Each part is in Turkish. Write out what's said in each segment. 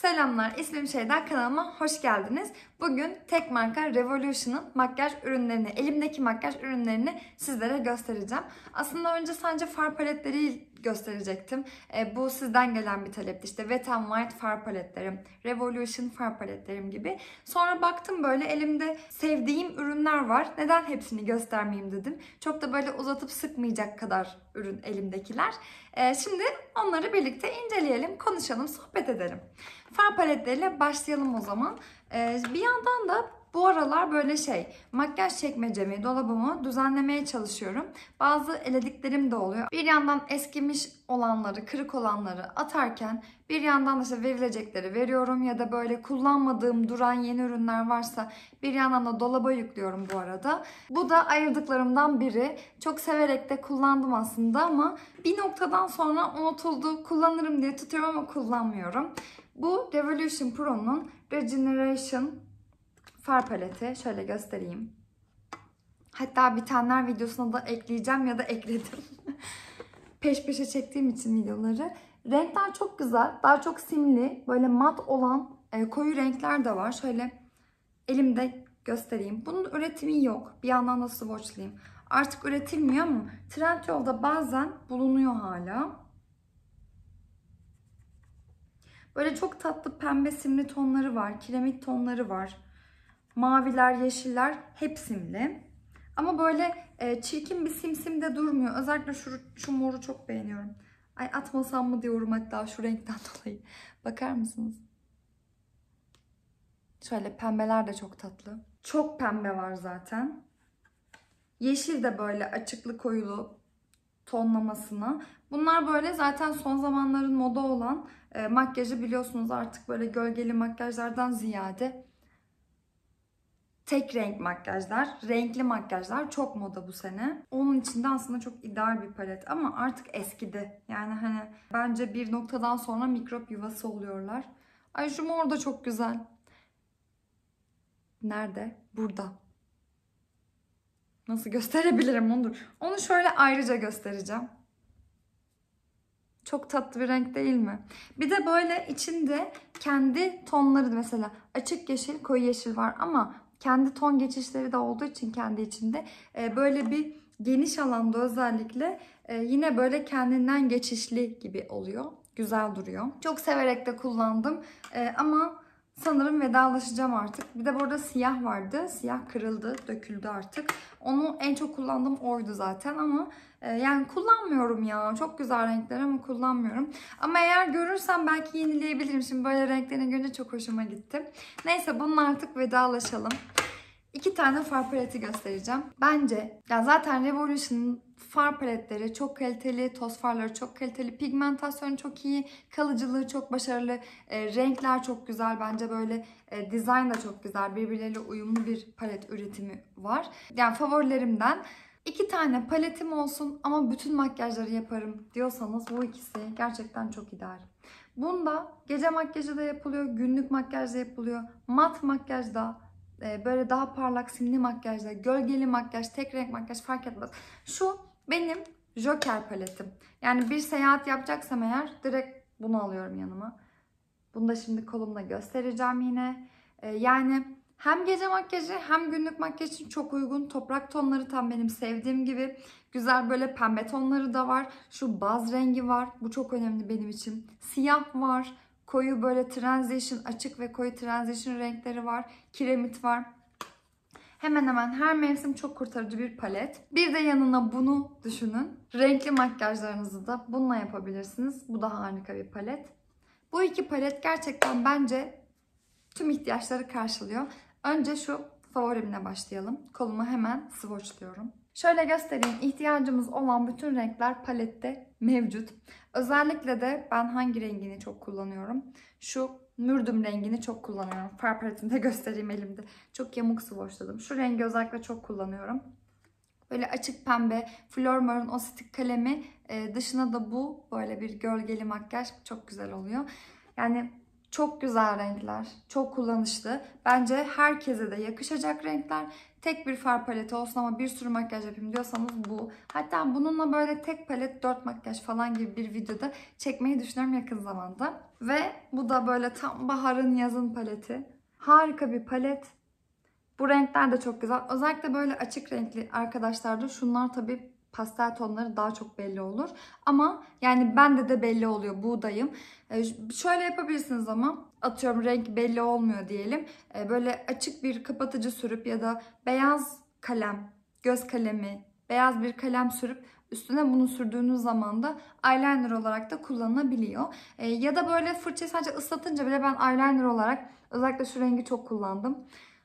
Selamlar, ismim Şeyda, kanalıma hoş geldiniz. Bugün tek marka Revolution'ın makyaj ürünlerini, elimdeki makyaj ürünlerini sizlere göstereceğim. Aslında önce sadece far paletleri gösterecektim. E, bu sizden gelen bir talepti. İşte Wet n Wild far paletlerim, Revolution far paletlerim gibi. Sonra baktım böyle elimde sevdiğim ürünler var. Neden hepsini göstermeyeyim dedim. Çok da böyle uzatıp sıkmayacak kadar ürün elimdekiler. E, şimdi onları birlikte inceleyelim, konuşalım, sohbet edelim. Far paletleriyle başlayalım o zaman. E, bir yandan da bu aralar böyle şey makyaj çekmecemi, dolabımı düzenlemeye çalışıyorum. Bazı elediklerim de oluyor. Bir yandan eskimiş olanları, kırık olanları atarken bir yandan da işte verilecekleri veriyorum ya da böyle kullanmadığım duran yeni ürünler varsa bir yandan da dolaba yüklüyorum bu arada. Bu da ayırdıklarımdan biri. Çok severek de kullandım aslında ama bir noktadan sonra unutuldu, kullanırım diye tutuyorum ama kullanmıyorum. Bu Revolution Pro'nun Regeneration far paleti. Şöyle göstereyim. Hatta bitenler videosuna da ekleyeceğim ya da ekledim. Peş peşe çektiğim için videoları. Renkler çok güzel. Daha çok simli, böyle mat olan e, koyu renkler de var. Şöyle elimde göstereyim. Bunun üretimi yok. Bir yandan da swatchlayayım. Artık üretilmiyor ama Trendyol'da bazen bulunuyor hala. Böyle çok tatlı pembe simli tonları var. Kiremit tonları var maviler, yeşiller hep simli. Ama böyle e, çirkin bir simsim de durmuyor. Özellikle şu, şu moru çok beğeniyorum. Ay atmasam mı diyorum hatta şu renkten dolayı. Bakar mısınız? Şöyle pembeler de çok tatlı. Çok pembe var zaten. Yeşil de böyle açıklı koyulu tonlamasına. Bunlar böyle zaten son zamanların moda olan e, makyajı biliyorsunuz artık böyle gölgeli makyajlardan ziyade tek renk makyajlar, renkli makyajlar çok moda bu sene. Onun içinde aslında çok ideal bir palet ama artık eskidi. Yani hani bence bir noktadan sonra mikrop yuvası oluyorlar. Ay şu mor da çok güzel. Nerede? Burada. Nasıl gösterebilirim onu? Onu şöyle ayrıca göstereceğim. Çok tatlı bir renk değil mi? Bir de böyle içinde kendi tonları mesela açık yeşil, koyu yeşil var ama kendi ton geçişleri de olduğu için kendi içinde e, böyle bir geniş alanda özellikle e, yine böyle kendinden geçişli gibi oluyor. Güzel duruyor. Çok severek de kullandım e, ama Sanırım vedalaşacağım artık. Bir de burada siyah vardı. Siyah kırıldı, döküldü artık. Onu en çok kullandığım oydu zaten ama e, yani kullanmıyorum ya. Çok güzel renkler ama kullanmıyorum. Ama eğer görürsem belki yenileyebilirim. Şimdi böyle renklerini görünce çok hoşuma gitti. Neyse bununla artık vedalaşalım. İki tane far paleti göstereceğim. Bence ya zaten Revolution'ın far paletleri çok kaliteli, toz farları çok kaliteli, pigmentasyonu çok iyi, kalıcılığı çok başarılı, e, renkler çok güzel bence böyle e, dizayn da çok güzel birbirleriyle uyumlu bir palet üretimi var. Yani favorilerimden iki tane paletim olsun ama bütün makyajları yaparım diyorsanız bu ikisi gerçekten çok ideal. Bunda gece makyajı da yapılıyor, günlük makyaj da yapılıyor, mat makyaj da e, böyle daha parlak simli makyajda, gölgeli makyaj, tek renk makyaj fark etmez. Şu benim Joker paletim. Yani bir seyahat yapacaksam eğer direkt bunu alıyorum yanıma. Bunu da şimdi kolumda göstereceğim yine. Ee, yani hem gece makyajı hem günlük makyaj için çok uygun. Toprak tonları tam benim sevdiğim gibi. Güzel böyle pembe tonları da var. Şu baz rengi var. Bu çok önemli benim için. Siyah var. Koyu böyle transition, açık ve koyu transition renkleri var. Kiremit var. Hemen hemen her mevsim çok kurtarıcı bir palet. Bir de yanına bunu düşünün. Renkli makyajlarınızı da bununla yapabilirsiniz. Bu da harika bir palet. Bu iki palet gerçekten bence tüm ihtiyaçları karşılıyor. Önce şu favorimle başlayalım. Kolumu hemen swatchlıyorum. Şöyle göstereyim. İhtiyacımız olan bütün renkler palette mevcut. Özellikle de ben hangi rengini çok kullanıyorum? Şu mürdüm rengini çok kullanıyorum. Far paletimde göstereyim elimde. Çok yamuk swatchladım. Şu rengi özellikle çok kullanıyorum. Böyle açık pembe Flormar'ın o stick kalemi e, dışına da bu böyle bir gölgeli makyaj çok güzel oluyor. Yani çok güzel renkler, çok kullanışlı. Bence herkese de yakışacak renkler Tek bir far paleti olsun ama bir sürü makyaj yapayım diyorsanız bu. Hatta bununla böyle tek palet dört makyaj falan gibi bir videoda çekmeyi düşünüyorum yakın zamanda. Ve bu da böyle tam baharın yazın paleti. Harika bir palet. Bu renkler de çok güzel. Özellikle böyle açık renkli arkadaşlarda şunlar tabii pastel tonları daha çok belli olur. Ama yani bende de belli oluyor buğdayım. Ee, şöyle yapabilirsiniz ama atıyorum renk belli olmuyor diyelim. E, böyle açık bir kapatıcı sürüp ya da beyaz kalem, göz kalemi, beyaz bir kalem sürüp üstüne bunu sürdüğünüz zaman da eyeliner olarak da kullanılabiliyor. E, ya da böyle fırçayı sadece ıslatınca bile ben eyeliner olarak özellikle şu rengi çok kullandım.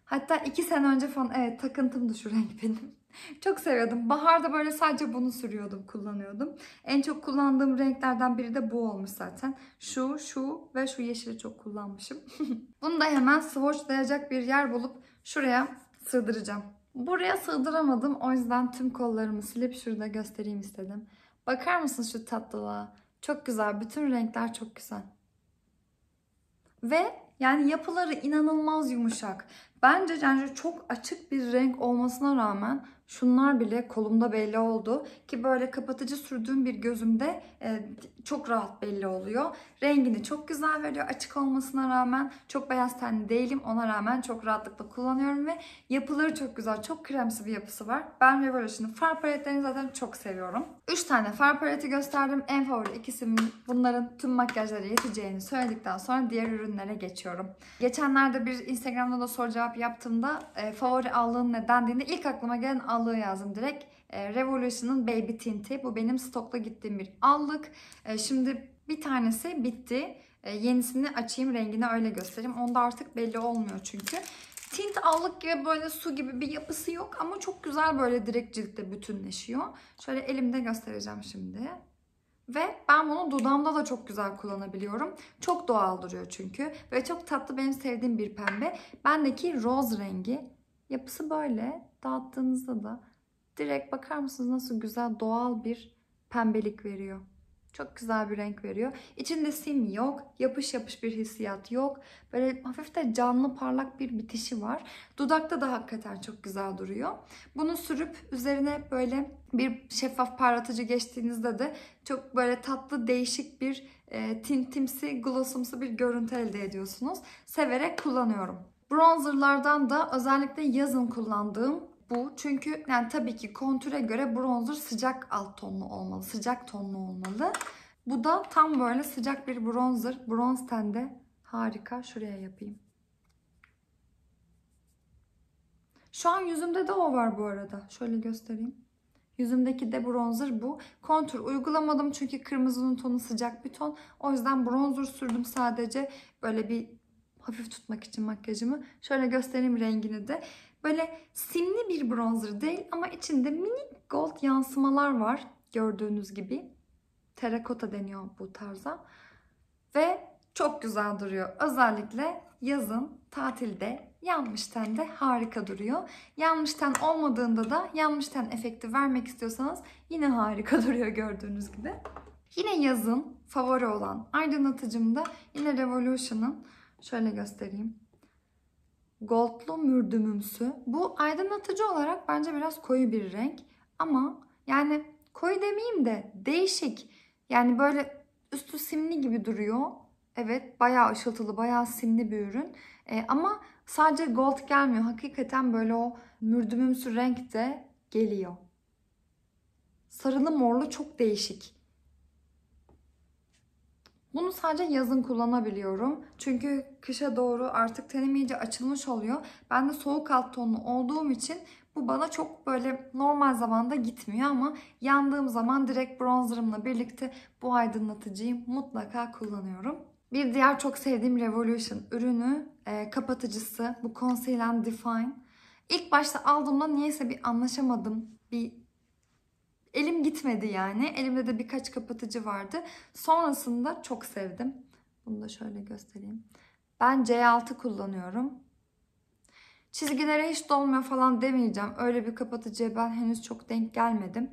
Hatta iki sene önce falan evet takıntımdı şu renk benim. Çok seviyordum. Baharda böyle sadece bunu sürüyordum, kullanıyordum. En çok kullandığım renklerden biri de bu olmuş zaten. Şu, şu ve şu yeşili çok kullanmışım. bunu da hemen swatchlayacak bir yer bulup şuraya sığdıracağım. Buraya sığdıramadım. O yüzden tüm kollarımı silip şurada göstereyim istedim. Bakar mısın şu tatlılığa? Çok güzel. Bütün renkler çok güzel. Ve yani yapıları inanılmaz yumuşak. Bence yani çok açık bir renk olmasına rağmen şunlar bile kolumda belli oldu. Ki böyle kapatıcı sürdüğüm bir gözümde e, çok rahat belli oluyor. Rengini çok güzel veriyor açık olmasına rağmen. Çok beyaz tenli değilim ona rağmen çok rahatlıkla kullanıyorum ve yapıları çok güzel. Çok kremsi bir yapısı var. Ben Revolution'ın far paletlerini zaten çok seviyorum. 3 tane far paleti gösterdim. En favori ikisinin bunların tüm makyajlara yeteceğini söyledikten sonra diğer ürünlere geçiyorum. Geçenlerde bir Instagram'da da soru cevap yaptığımda e, favori allığın ne dendiğinde ilk aklıma gelen allığı yazdım direkt. E, Revolution'ın Baby Tint'i. Bu benim stokla gittiğim bir allık. E, şimdi bir tanesi bitti. E, yenisini açayım rengini öyle göstereyim. Onda artık belli olmuyor çünkü. Tint allık gibi böyle su gibi bir yapısı yok ama çok güzel böyle direkt ciltte bütünleşiyor. Şöyle elimde göstereceğim şimdi. Ve ben bunu dudamda da çok güzel kullanabiliyorum. Çok doğal duruyor çünkü. Ve çok tatlı benim sevdiğim bir pembe. Bendeki roz rengi. Yapısı böyle. Dağıttığınızda da direkt bakar mısınız nasıl güzel doğal bir pembelik veriyor. Çok güzel bir renk veriyor. İçinde sim yok. Yapış yapış bir hissiyat yok. Böyle hafif de canlı parlak bir bitişi var. Dudakta da hakikaten çok güzel duruyor. Bunu sürüp üzerine böyle bir şeffaf parlatıcı geçtiğinizde de çok böyle tatlı değişik bir e, tintimsi, glossumsu bir görüntü elde ediyorsunuz. Severek kullanıyorum. Bronzerlardan da özellikle yazın kullandığım bu. Çünkü yani tabii ki kontüre göre bronzer sıcak alt tonlu olmalı. Sıcak tonlu olmalı. Bu da tam böyle sıcak bir bronzer. Bronz tende harika. Şuraya yapayım. Şu an yüzümde de o var bu arada. Şöyle göstereyim. Yüzümdeki de bronzer bu. Kontur uygulamadım çünkü kırmızının tonu sıcak bir ton. O yüzden bronzer sürdüm sadece. Böyle bir hafif tutmak için makyajımı. Şöyle göstereyim rengini de. Böyle simli bir bronzer değil ama içinde minik gold yansımalar var gördüğünüz gibi. Terakota deniyor bu tarza. Ve çok güzel duruyor. Özellikle yazın tatilde yanmışten de harika duruyor. Yanmışten olmadığında da yanmışten efekti vermek istiyorsanız yine harika duruyor gördüğünüz gibi. Yine yazın favori olan aydınlatıcım da yine Revolution'ın şöyle göstereyim goldlu mürdümümsü. Bu aydınlatıcı olarak bence biraz koyu bir renk. Ama yani koyu demeyeyim de değişik. Yani böyle üstü simli gibi duruyor. Evet bayağı ışıltılı, bayağı simli bir ürün. E, ama sadece gold gelmiyor. Hakikaten böyle o mürdümümsü renk de geliyor. Sarılı morlu çok değişik. Bunu sadece yazın kullanabiliyorum. Çünkü kışa doğru artık tenim iyice açılmış oluyor. Ben de soğuk alt tonlu olduğum için bu bana çok böyle normal zamanda gitmiyor ama yandığım zaman direkt bronzerımla birlikte bu aydınlatıcıyı mutlaka kullanıyorum. Bir diğer çok sevdiğim Revolution ürünü e, kapatıcısı bu Conceal Define. İlk başta aldığımda niyeyse bir anlaşamadım. Bir Elim gitmedi yani. Elimde de birkaç kapatıcı vardı. Sonrasında çok sevdim. Bunu da şöyle göstereyim. Ben C6 kullanıyorum. Çizgilere hiç dolmuyor falan demeyeceğim. Öyle bir kapatıcıya ben henüz çok denk gelmedim.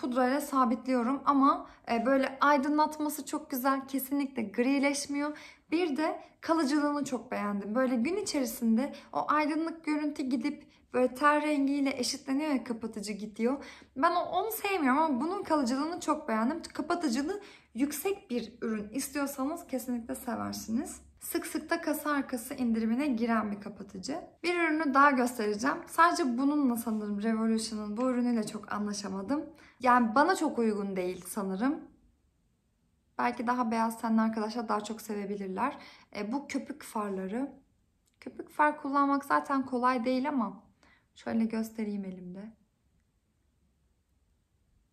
Pudrayla sabitliyorum ama e, böyle aydınlatması çok güzel. Kesinlikle grileşmiyor. Bir de kalıcılığını çok beğendim. Böyle gün içerisinde o aydınlık görüntü gidip böyle ter rengiyle eşitleniyor ya kapatıcı gidiyor. Ben onu sevmiyorum ama bunun kalıcılığını çok beğendim. Kapatıcılığı yüksek bir ürün istiyorsanız kesinlikle seversiniz. Sık sık da kasa arkası indirimine giren bir kapatıcı. Bir ürünü daha göstereceğim. Sadece bununla sanırım Revolution'ın bu ürünüyle çok anlaşamadım. Yani bana çok uygun değil sanırım. Belki daha beyaz tenli arkadaşlar daha çok sevebilirler. E, bu köpük farları. Köpük far kullanmak zaten kolay değil ama şöyle göstereyim elimde.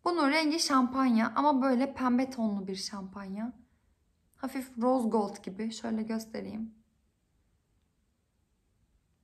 Bunun rengi şampanya ama böyle pembe tonlu bir şampanya. Hafif rose gold gibi. Şöyle göstereyim.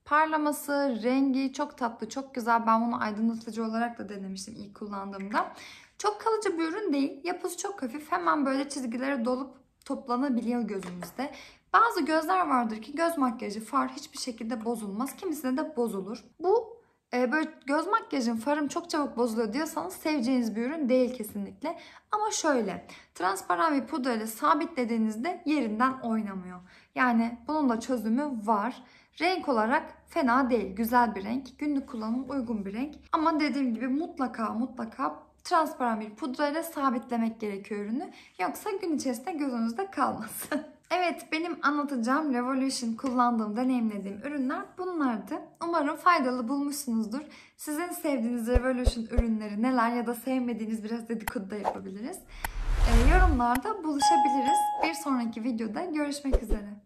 Parlaması, rengi çok tatlı, çok güzel. Ben bunu aydınlatıcı olarak da denemiştim ilk kullandığımda. Çok kalıcı bir ürün değil. Yapısı çok hafif. Hemen böyle çizgilere dolup toplanabiliyor gözümüzde. Bazı gözler vardır ki göz makyajı, far hiçbir şekilde bozulmaz. Kimisine de bozulur. Bu e, böyle göz makyajın farım çok çabuk bozuluyor diyorsanız seveceğiniz bir ürün değil kesinlikle. Ama şöyle transparan bir pudra ile sabitlediğinizde yerinden oynamıyor. Yani bunun da çözümü var. Renk olarak fena değil. Güzel bir renk. Günlük kullanım uygun bir renk. Ama dediğim gibi mutlaka mutlaka transparan bir pudra ile sabitlemek gerekiyor ürünü. Yoksa gün içerisinde gözünüzde kalmasın. Evet benim anlatacağım Revolution kullandığım, deneyimlediğim ürünler bunlardı. Umarım faydalı bulmuşsunuzdur. Sizin sevdiğiniz Revolution ürünleri neler ya da sevmediğiniz biraz dedikodu da yapabiliriz. E, yorumlarda buluşabiliriz. Bir sonraki videoda görüşmek üzere.